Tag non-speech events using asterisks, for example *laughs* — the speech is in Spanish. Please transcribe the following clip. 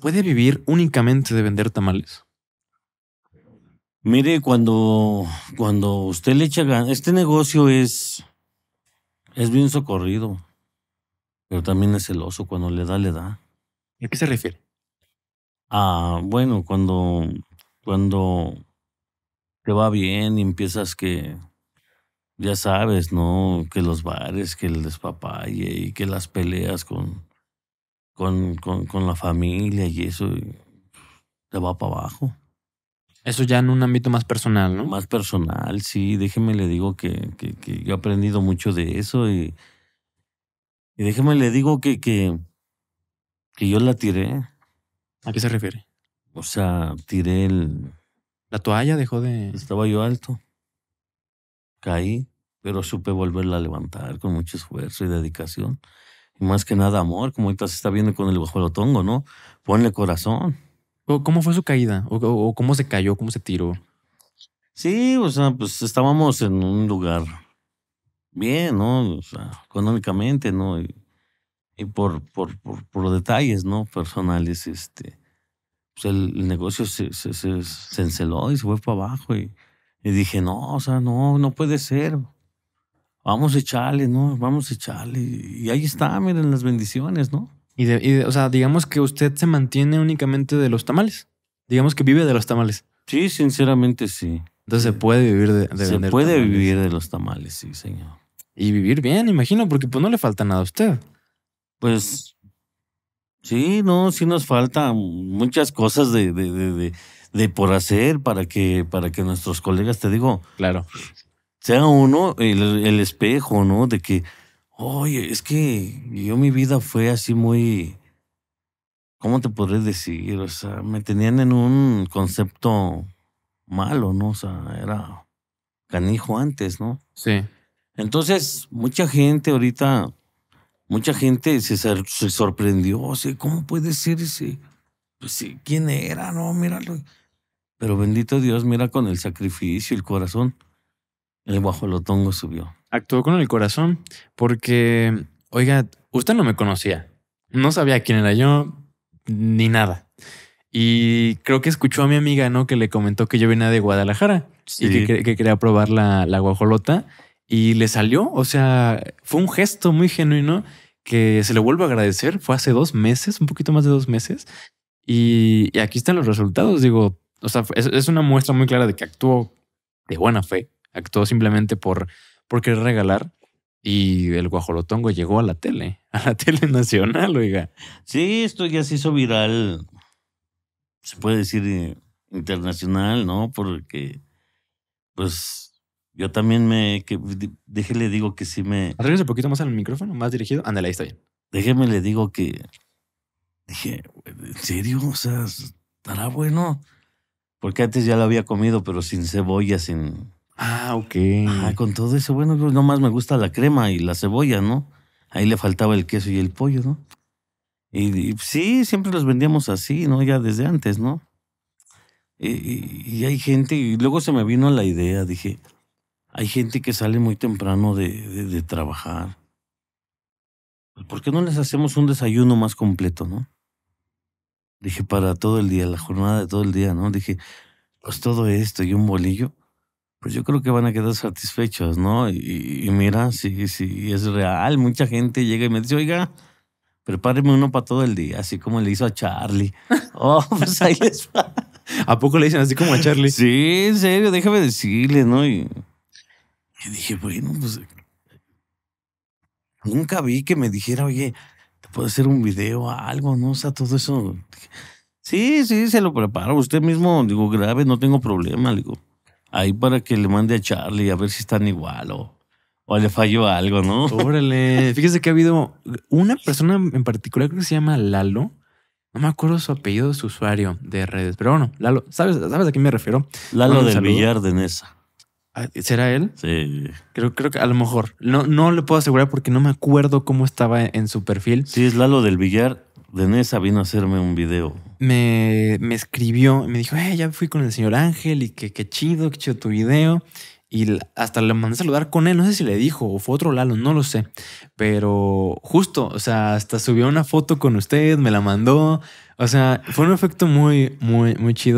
¿Puede vivir únicamente de vender tamales? Mire, cuando, cuando usted le echa ganas, este negocio es, es bien socorrido, pero también es celoso. Cuando le da, le da. ¿A qué se refiere? Ah, bueno, cuando, cuando te va bien y empiezas que, ya sabes, ¿no? Que los bares, que el despapalle y que las peleas con, con, la familia y eso, te va para abajo. Eso ya en un ámbito más personal, ¿no? Más personal, sí. Déjeme le digo que, que, yo he aprendido mucho de eso y, y déjeme le digo que, que, que yo la tiré. ¿A qué se refiere? O sea, tiré el... La toalla dejó de... Estaba yo alto. Caí, pero supe volverla a levantar con mucho esfuerzo y dedicación y más que nada amor, como ahorita se está viendo con el Otongo, ¿no? Ponle corazón. ¿Cómo fue su caída? ¿O, cómo se cayó? ¿Cómo se tiró? Sí, o sea, pues estábamos en un lugar bien, ¿no? O sea, económicamente, ¿no? Y, por, por, por, detalles, ¿no? Personales, este, pues el, negocio se, se, enceló y se fue para abajo y, y dije, no, o sea, no, no puede ser vamos a echarle, ¿no? Vamos a echarle. Y ahí está, miren las bendiciones, ¿no? Y, o sea, digamos que usted se mantiene únicamente de los tamales. Digamos que vive de los tamales. Sí, sinceramente sí. Entonces se puede vivir de, de Se puede vivir de los tamales, sí, señor. Y vivir bien, imagino, porque pues no le falta nada a usted. Pues sí, no, sí nos falta muchas cosas de, de, por hacer para que, para que nuestros colegas, te digo, claro sea uno el, espejo, ¿no? De que, oye, es que yo mi vida fue así muy, ¿cómo te podré decir? O sea, me tenían en un concepto malo, ¿no? O sea, era canijo antes, ¿no? Sí. Entonces, mucha gente ahorita, mucha gente se, se sorprendió, o ¿cómo puede ser ese? Pues ¿quién era? No, míralo. Pero bendito Dios, mira con el sacrificio, el corazón. El guajolotongo subió. Actuó con el corazón porque, oiga, usted no me conocía. No sabía quién era yo ni nada. Y creo que escuchó a mi amiga, ¿no? Que le comentó que yo venía de Guadalajara y que, quería probar la, guajolota y le salió. O sea, fue un gesto muy genuino que se le vuelvo a agradecer. Fue hace dos meses, un poquito más de dos meses. Y, aquí están los resultados. Digo, o sea, es, una muestra muy clara de que actuó de buena fe. Actuó simplemente por, querer regalar y el guajolotongo llegó a la tele, *laughs* a la tele nacional, oiga. Sí, esto ya se hizo viral, se puede decir eh, internacional, ¿no? Porque, pues, yo también me. Que, le digo que sí me. Arregles un poquito más al micrófono, más dirigido. Ándale, ahí está bien. Déjeme le digo que. Dije, ¿en serio? O sea, estará bueno. Porque antes ya lo había comido, pero sin cebolla, sin. Ah, ok. Ah, con todo eso, bueno, pues nomás me gusta la crema y la cebolla, ¿no? Ahí le faltaba el queso y el pollo, ¿no? Y, sí, siempre los vendíamos así, ¿no? Ya desde antes, ¿no? Y, y, hay gente, y luego se me vino la idea, dije, hay gente que sale muy temprano de, de, de trabajar. Pues, ¿Por qué no les hacemos un desayuno más completo, no? Dije, para todo el día, la jornada de todo el día, ¿no? Dije, pues todo esto y un bolillo pues yo creo que van a quedar satisfechos, ¿no? Y, mira, sí, sí, es real. Mucha gente llega y me dice, oiga, prepáreme uno para todo el día, así como le hizo a Charlie. *laughs* Oh, pues ahí les ¿A poco le dicen así como a Charlie? Sí, en serio, déjame decirle, ¿no? Y, dije, bueno, pues nunca vi que me dijera, oye, te puedo hacer un video, algo, ¿no? O sea, todo eso. Sí, sí, se lo preparo. Usted mismo, digo, grave, no tengo problema, le digo ahí para que le mande a Charlie a ver si están igual o, o le falló algo, ¿no? *laughs* Órale. Fíjese que ha habido una persona en particular que se llama Lalo. No me acuerdo su apellido, su usuario de redes, pero bueno, Lalo, ¿sabes, a quién me refiero? Lalo del billar Villar de Nesa. Ah, ¿Será él? Sí. Creo, creo que a lo mejor. No, no le puedo asegurar porque no me acuerdo cómo estaba en su perfil. Sí, es Lalo del Villar Denesa vino a hacerme un video. Me, me escribió, me dijo, eh, ya fui con el señor Ángel y que qué chido, qué chido tu video. Y hasta le mandé a saludar con él, no sé si le dijo o fue otro Lalo, no lo sé. Pero justo, o sea, hasta subió una foto con usted, me la mandó. O sea, fue un efecto muy, muy, muy chido.